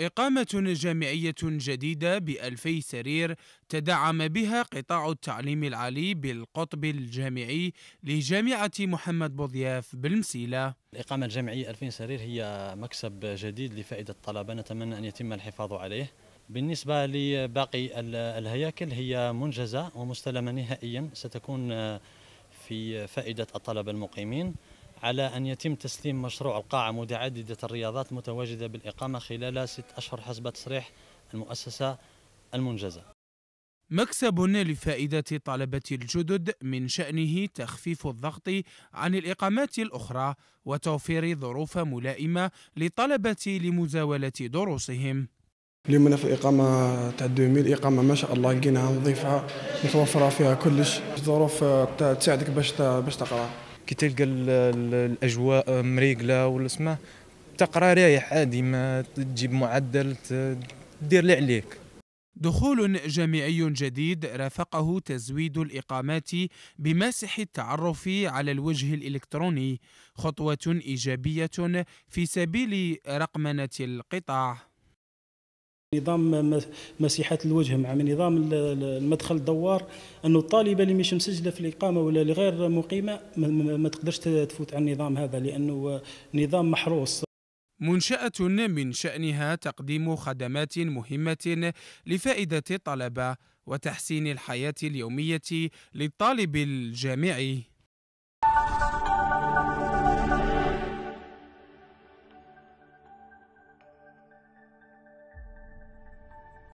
إقامة جامعية جديدة بألفي سرير تدعم بها قطاع التعليم العالي بالقطب الجامعي لجامعة محمد بوضياف بالمسيلة الإقامة الجامعية 2000 سرير هي مكسب جديد لفائدة الطلبة نتمنى أن يتم الحفاظ عليه بالنسبة لباقي الهياكل هي منجزة ومستلمة نهائيا ستكون في فائدة الطلبة المقيمين على أن يتم تسليم مشروع القاعة متعددة الرياضات المتواجدة بالإقامة خلال ست أشهر حسب تصريح المؤسسة المنجزة مكسب لفائدة طلبة الجدد من شأنه تخفيف الضغط عن الإقامات الأخرى وتوفير ظروف ملائمة للطلبة لمزاولة دروسهم اليوم أنا في الإقامة تاع 2000 إقامة ما شاء الله لقيناها نظيفة متوفرة فيها كلش ظروف تساعدك باش باش تقرأ كي تلقى الاجواء مريقله ولا اسمه تقرا رايح عادي ما تجيب معدل تدير اللي عليك دخول جامعي جديد رافقه تزويد الإقامات بماسح التعرف على الوجه الإلكتروني خطوة إيجابية في سبيل رقمنة القطاع نظام مسيحات الوجه مع نظام المدخل الدوار انه الطالبه اللي مش مسجله في الاقامه ولا اللي غير مقيمه ما تقدرش تفوت على النظام هذا لانه نظام محروس منشأة من شأنها تقديم خدمات مهمة لفائدة الطلبة وتحسين الحياة اليومية للطالب الجامعي